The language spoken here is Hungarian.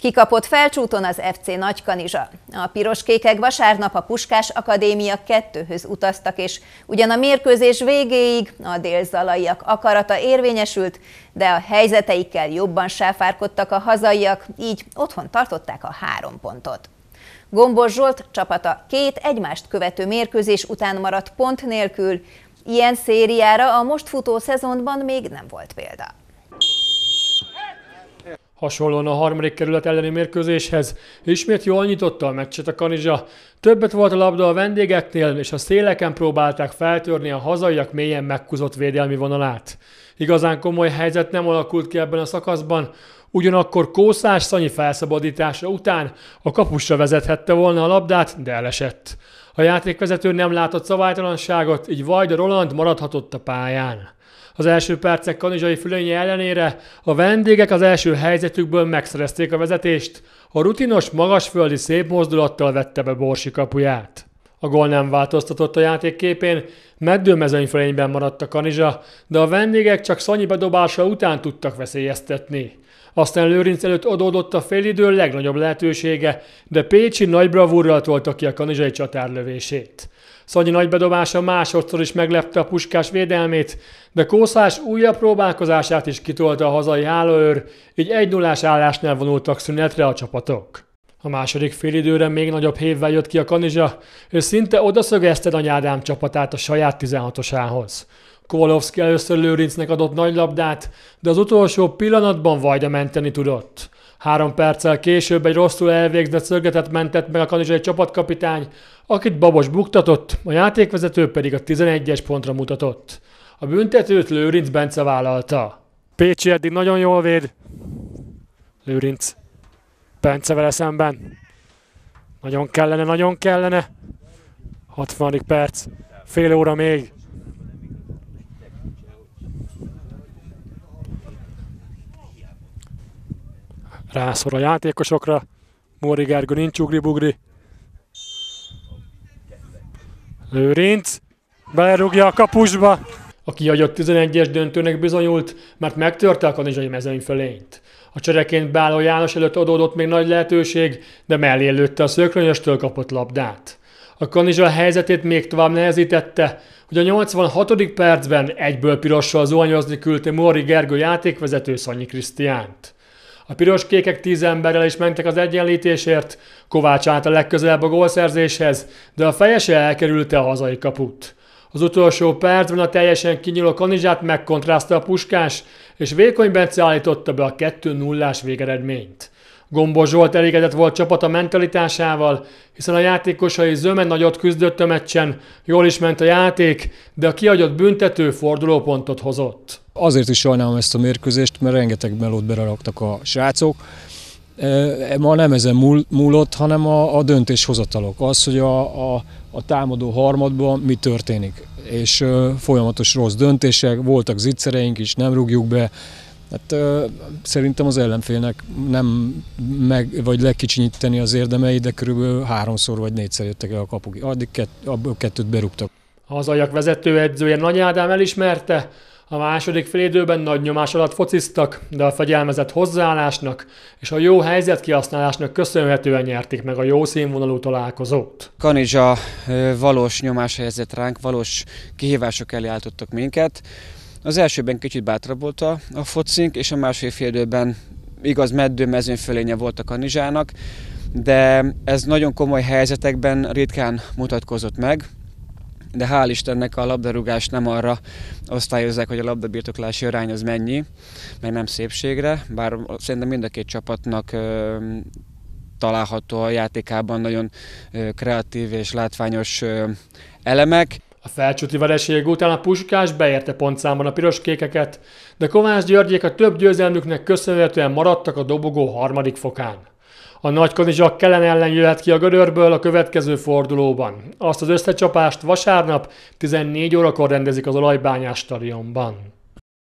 Kikapott felcsúton az FC Nagykanizsa. A piroskékek vasárnap a Puskás Akadémia kettőhöz utaztak, és ugyan a mérkőzés végéig a délzalaiak akarata érvényesült, de a helyzeteikkel jobban sáfárkodtak a hazaiak, így otthon tartották a három pontot. Gombos Zsolt csapata két egymást követő mérkőzés után maradt pont nélkül, ilyen szériára a most futó szezonban még nem volt példa. Hasonlóan a harmadik kerület elleni mérkőzéshez ismét jól nyitotta a meccset a Kanizsa. Többet volt a labda a vendégeknél, és a széleken próbálták feltörni a hazaiak mélyen megkuzott védelmi vonalát. Igazán komoly helyzet nem alakult ki ebben a szakaszban, ugyanakkor Kószás Szanyi felszabadítása után a kapusra vezethette volna a labdát, de elesett. A játékvezető nem látott szabálytalanságot, így Vajda Roland maradhatott a pályán. Az első percek kanizsai fülénye ellenére a vendégek az első helyzetükből megszerezték a vezetést, a rutinos magasföldi szép mozdulattal vette be Borsi kapuját. A gól nem változtatott a játékképén, meddő mezőnyfölényben maradt a kanizsa, de a vendégek csak Szanyi bedobása után tudtak veszélyeztetni. Aztán Lőrinc előtt adódott a félidő legnagyobb lehetősége, de Pécsi nagy bravúrral tolta ki a kanizsai csatárlövését. Szanyi nagy bedobása másodszor is meglepte a puskás védelmét, de Kószás újabb próbálkozását is kitolta a hazai hálóőr, így 1 0 állásnál vonultak szünetre a csapatok. A második félidőre még nagyobb hévvel jött ki a kanizsa, és szinte odaszögezted a nyádám csapatát a saját 16-osához. Kovalovszki először Lőrincnek adott nagy labdát, de az utolsó pillanatban Vajda menteni tudott. Három perccel később egy rosszul elvégzett szögetet mentett meg a kanizsai csapatkapitány, akit Babos buktatott, a játékvezető pedig a 11-es pontra mutatott. A büntetőt Lőrinc Bence vállalta. Pécsi eddig nagyon jól véd. Lőrinc Pence vele szemben. Nagyon kellene, nagyon kellene. 60. perc, fél óra még. Rászor a játékosokra. Móri Gergő nincs ugri-bugri. Lőrinc belerúgja a kapusba. A kiagyott 11-es döntőnek bizonyult, mert megtörte a kanizsai mezőny fölényt. A csereként Báló János előtt adódott még nagy lehetőség, de mellé lőtte a szökrönyöstől kapott labdát. A Kanizsa helyzetét még tovább nehezítette, hogy a 86. percben egyből pirossal zuhanyozni küldte Mori Gergő játékvezető Szanyi Krisztiánt. A piros-kékek tíz emberrel is mentek az egyenlítésért, Kovács állt a legközelebb a gólszerzéshez, de a fejese elkerülte a hazai kaput. Az utolsó percben a teljesen kinyíló kanizsát megkontrázta a puskás, és Vékony Bence állította be a 2-0-ás végeredményt. Gombos Zsolt elégedett volt csapata mentalitásával, hiszen a játékosai zöme nagyot küzdött a meccsen, jól is ment a játék, de a kiadott büntető fordulópontot hozott. Azért is sajnálom ezt a mérkőzést, mert rengeteg melót beraktak a srácok, ma nem ezen múl, múlott, hanem a, a döntéshozatalok. Az, hogy a, a, a támadó harmadban mi történik. És ö, folyamatos rossz döntések, voltak zicsereink is, nem rúgjuk be. Hát ö, szerintem az ellenfélnek nem meg, vagy lekicsinyíteni az érdemei, de körülbelül háromszor vagy négyszer jöttek el a kapuk. Addig kett, abból kettőt berúgtak. vezető edzője Nagy Ádám elismerte, a második félidőben nagy nyomás alatt fociztak, de a fegyelmezett hozzáállásnak és a jó helyzet kihasználásnak köszönhetően nyerték meg a jó színvonalú találkozót. Kanizsa valós nyomás helyezett ránk, valós kihívások elé álltottak minket. Az elsőben kicsit bátrabb volt a, a focink, és a második félidőben igaz meddő mezőn fölénye volt a Kanizsának, de ez nagyon komoly helyzetekben ritkán mutatkozott meg de hál' Istennek a labdarúgás nem arra osztályozzák, hogy a labdabirtoklási arány az mennyi, meg nem szépségre, bár szerintem mind a két csapatnak található a játékában nagyon kreatív és látványos elemek. A felcsúti vereségek után a Puskás beérte pontszámban a piros-kékeket, de Kovács Györgyék a több győzelmüknek köszönhetően maradtak a dobogó harmadik fokán. A kanizsak Kellen ellen jöhet ki a gödörből a következő fordulóban. Azt az összecsapást vasárnap 14 órakor rendezik az olajbányás stadionban.